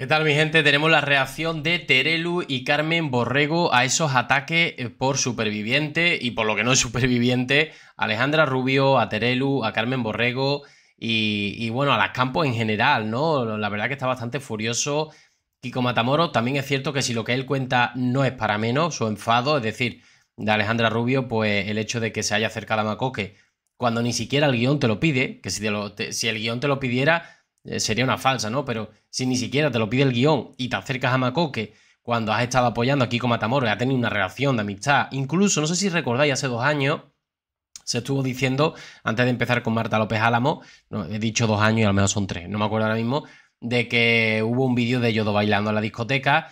¿Qué tal mi gente? Tenemos la reacción de Terelu y Carmen Borrego a esos ataques eh, por superviviente y por lo que no es superviviente, Alejandra Rubio, a Terelu, a Carmen Borrego y, bueno, a las campos en general, ¿no? La verdad que está bastante furioso. Kiko Matamoro también es cierto que si lo que él cuenta no es para menos, su enfado, es decir, de Alejandra Rubio, pues el hecho de que se haya acercado a Macoque cuando ni siquiera el guión te lo pide, que si, si el guión te lo pidiera eh, sería una falsa, ¿no? Pero si ni siquiera te lo pide el guión y te acercas a Macoque cuando has estado apoyando aquí con Matamoros, ha tenido una relación de amistad. Incluso, no sé si recordáis, hace dos años se estuvo diciendo, antes de empezar con Marta López Álamo, no, he dicho dos años y al menos son tres, no me acuerdo ahora mismo, de que hubo un vídeo de Yodo bailando en la discoteca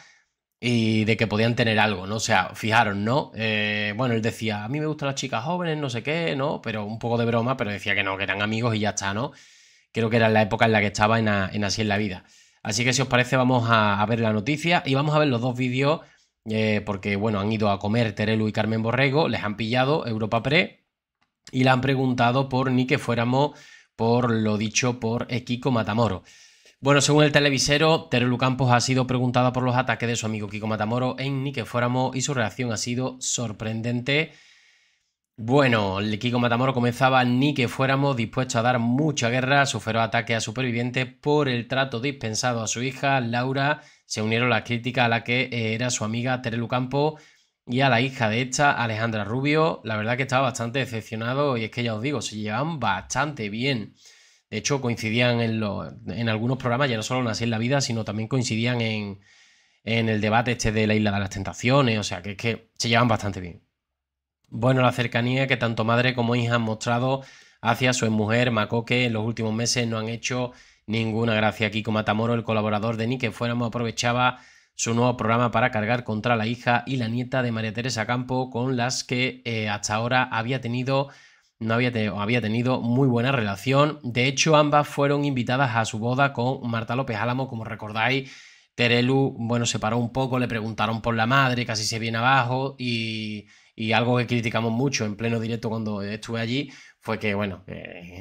y de que podían tener algo, ¿no? O sea, fijaron ¿no? Eh, bueno, él decía, a mí me gustan las chicas jóvenes, no sé qué, ¿no? Pero un poco de broma, pero decía que no, que eran amigos y ya está, ¿no? creo que era la época en la que estaba en, Así en la Vida. Así que si os parece vamos a, ver la noticia y vamos a ver los dos vídeos eh, porque, bueno, han ido a comer Terelu y Carmen Borrego, les han pillado Europa Pre y la han preguntado por ni que fuéramos por lo dicho por Kiko Matamoro. Bueno, según el televisero, Terelu Campos ha sido preguntada por los ataques de su amigo Kiko Matamoro en Ni que fuéramos y su reacción ha sido sorprendente bueno, el Kiko Matamoro comenzaba ni que fuéramos dispuestos a dar mucha guerra Sufrió ataques ataque a supervivientes por el trato dispensado a su hija Laura. Se unieron las críticas a la que eh, era su amiga Terelu Campo y a la hija de esta, Alejandra Rubio. La verdad que estaba bastante decepcionado y es que ya os digo, se llevan bastante bien. De hecho, coincidían en, en algunos programas, ya no solo en Así en la Vida, sino también coincidían en, en el debate este de la Isla de las Tentaciones. O sea, que es que se llevan bastante bien. Bueno, la cercanía que tanto madre como hija han mostrado hacia su mujer Macoque en los últimos meses no han hecho ninguna gracia. aquí con Matamoro, el colaborador de Nique que fuéramos, aprovechaba su nuevo programa para cargar contra la hija y la nieta de María Teresa Campo, con las que eh, hasta ahora había tenido, no había, había tenido muy buena relación. De hecho, ambas fueron invitadas a su boda con Marta López Álamo, como recordáis. Terelu, bueno, se paró un poco, le preguntaron por la madre, casi se viene abajo y, y algo que criticamos mucho en pleno directo cuando estuve allí fue que, bueno,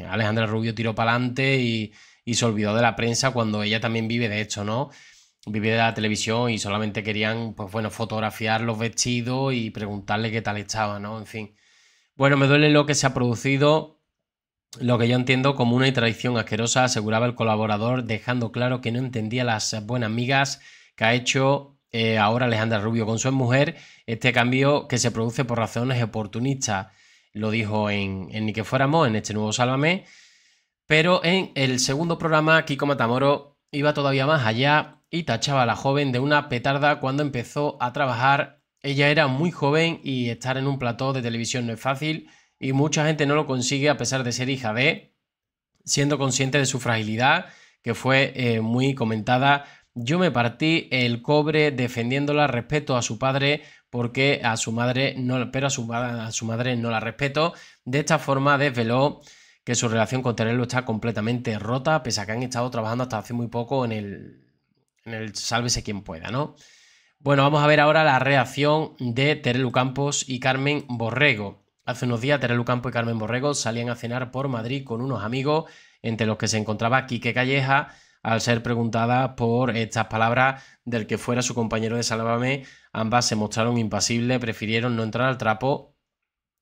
Alejandra Rubio tiró para adelante y, se olvidó de la prensa cuando ella también vive de esto, ¿no? Vive de la televisión y solamente querían, pues bueno, fotografiar los vestidos y preguntarle qué tal estaba, ¿no? En fin. Bueno, me duele lo que se ha producido, lo que yo entiendo como una traición asquerosa, aseguraba el colaborador, dejando claro que no entendía las buenas migas que ha hecho eh, ahora Alejandra Rubio con su mujer, este cambio que se produce por razones oportunistas, lo dijo en, en Ni que fuéramos, en este nuevo Sálvame, pero en el segundo programa Kiko Matamoro iba todavía más allá y tachaba a la joven de una petarda cuando empezó a trabajar. Ella era muy joven y estar en un plató de televisión no es fácil y mucha gente no lo consigue a pesar de ser hija de, siendo consciente de su fragilidad, que fue eh, muy comentada yo me partí el cobre defendiéndola respeto a su padre porque a su madre no, pero a su, madre no la respeto. De esta forma desveló que su relación con Terelu está completamente rota, pese a que han estado trabajando hasta hace muy poco en el, en el sálvese quien pueda, ¿no? Bueno, vamos a ver ahora la reacción de Terelu Campos y Carmen Borrego. Hace unos días Terelu Campos y Carmen Borrego salían a cenar por Madrid con unos amigos, entre los que se encontraba Quique Calleja, al ser preguntada por estas palabras del que fuera su compañero de Salvame, Ambas se mostraron impasibles, prefirieron no entrar al trapo,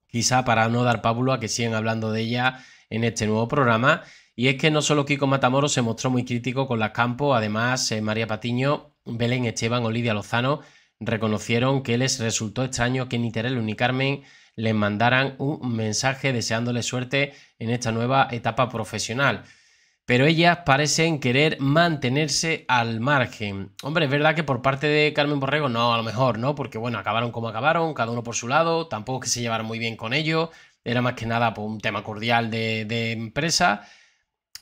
quizá para no dar pábulo a que sigan hablando de ella en este nuevo programa. Y es que no solo Kiko Matamoros se mostró muy crítico con las Campo, además eh, María Patiño, Belén Esteban o Lidia Lozano reconocieron que les resultó extraño que ni Terelu ni Carmen les mandaran un mensaje deseándoles suerte en esta nueva etapa profesional pero ellas parecen querer mantenerse al margen. Hombre, es verdad que por parte de Carmen Borrego no, a lo mejor, ¿no? Porque bueno, acabaron como acabaron, cada uno por su lado, tampoco que se llevaran muy bien con ellos, era más que nada por pues, un tema cordial de, empresa.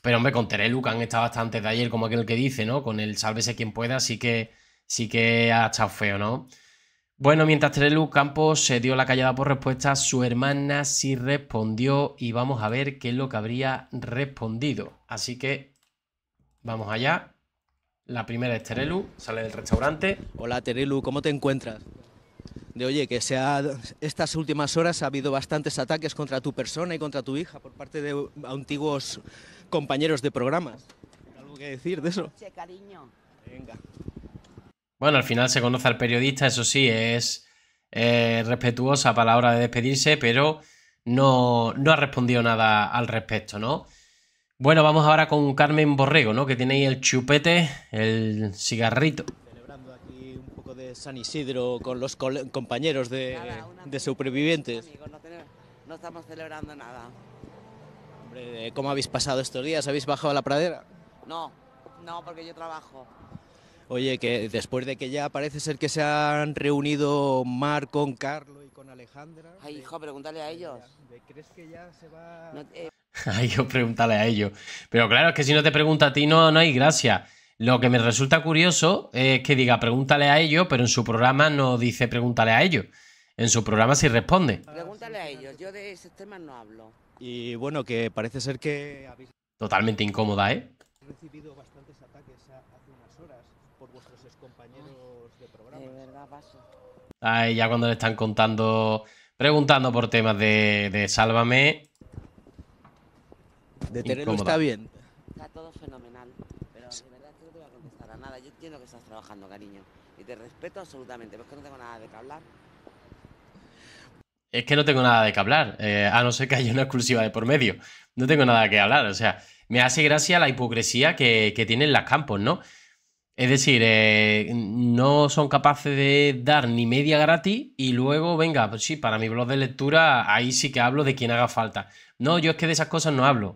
Pero hombre, con Terelu, que han estado de ayer, como aquel que dice, ¿no? Con el sálvese quien pueda, así que, sí que ha estado feo, ¿no? Bueno, mientras Terelu Campos se dio la callada por respuesta, su hermana sí respondió y vamos a ver qué es lo que habría respondido. Así que vamos allá. La primera es Terelu, sale del restaurante. Hola Terelu, ¿cómo te encuentras? De oye, que estas últimas horas ha habido bastantes ataques contra tu persona y contra tu hija por parte de antiguos compañeros de programas. ¿Algo que decir de eso? Che, cariño. Venga. Bueno, al final se conoce al periodista, eso sí, es eh, respetuosa para la hora de despedirse, pero no, no ha respondido nada al respecto, ¿no? Bueno, vamos ahora con Carmen Borrego, ¿no? Que tiene ahí el chupete, el cigarrito. Celebrando aquí un poco de San Isidro con los compañeros de, supervivientes. no, no, estamos celebrando nada. Hombre, ¿cómo habéis pasado estos días? ¿Habéis bajado a la pradera? No, no, porque yo trabajo. Oye, que después de que ya parece ser que se han reunido Mar con Carlos y con Alejandra. Ay, hijo, pregúntale a ellos. ¿Crees que ya se va.? Eh. Ay, pregúntale a ellos. Pero claro, es que si no te pregunta a ti, no, no hay gracia. Lo que me resulta curioso es que diga pregúntale a ellos, pero en su programa no dice pregúntale a ellos. En su programa sí responde. Ah, pregúntale a ellos, yo de ese tema no hablo. Y bueno, que parece ser que. Totalmente incómoda, ¿eh? He recibido bastantes ataques hace unas horas por vuestros compañeros de programa. De verdad, paso. Ahí ya cuando le están contando, preguntando por temas de, de Sálvame. De Terelo está bien. Está todo fenomenal, pero de verdad que no te voy a contestar a nada. Yo entiendo que estás trabajando, cariño, y te respeto absolutamente, pero es que no tengo nada de qué hablar. Es que no tengo nada de qué hablar, eh, a no ser que haya una exclusiva de por medio. No tengo nada que hablar, o sea, me hace gracia la hipocresía que, que tienen las campos, ¿no? Es decir, eh, no son capaces de dar ni media gratis y luego, venga, pues sí, para mi blog de lectura ahí sí que hablo de quien haga falta. No, yo es que de esas cosas no hablo.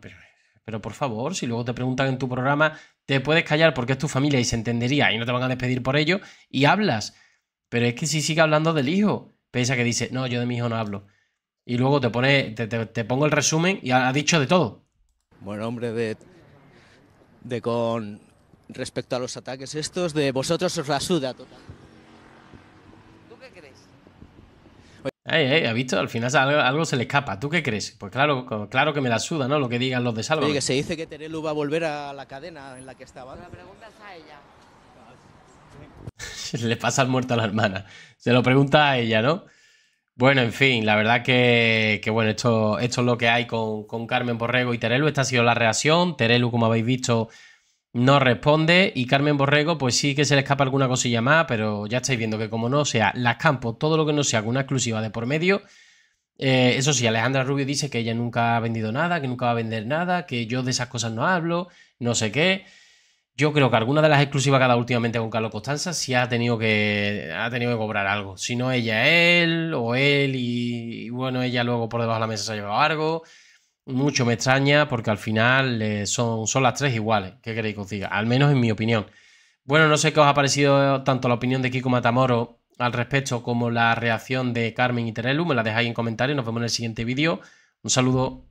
Pero, por favor, si luego te preguntan en tu programa, te puedes callar porque es tu familia y se entendería y no te van a despedir por ello y hablas. Pero es que si sigue hablando del hijo, pese a que dice, no, yo de mi hijo no hablo. Y luego te, pone, te, pongo el resumen y ha dicho de todo. Bueno, hombre de, de con respecto a los ataques estos de vosotros os la suda total. ¿Tú qué crees? Ey, ey, ha visto? Al final algo, se le escapa. ¿Tú qué crees? Pues claro, claro que me la suda, ¿no? Lo que digan los de Salva. Oye, que se dice que Terelu va a volver a la cadena en la que estaba. La pregunta es a ella. le pasa el muerto a la hermana. Se lo pregunta a ella, ¿no? Bueno, en fin, la verdad que, que bueno, esto, esto es lo que hay con, con Carmen Borrego y Terelu. Esta ha sido la reacción. Terelu, como habéis visto, no responde y Carmen Borrego pues sí que se le escapa alguna cosilla más, pero ya estáis viendo que como no sea las campos, todo lo que no sea alguna exclusiva de por medio, eh, eso sí, Alejandra Rubio dice que ella nunca ha vendido nada, que nunca va a vender nada, que yo de esas cosas no hablo, no sé qué. Yo creo que alguna de las exclusivas que ha dado últimamente con Carlos Costanza sí ha tenido que, ha tenido que cobrar algo. Si no ella, él o él y, y bueno, ella luego por debajo de la mesa se ha llevado algo mucho me extraña porque al final eh, son, son las tres iguales. ¿Qué queréis que os diga? Al menos en mi opinión. Bueno, no sé qué os ha parecido tanto la opinión de Kiko Matamoro al respecto como la reacción de Carmen y Terelu. Me la dejáis en comentarios. Nos vemos en el siguiente vídeo. Un saludo.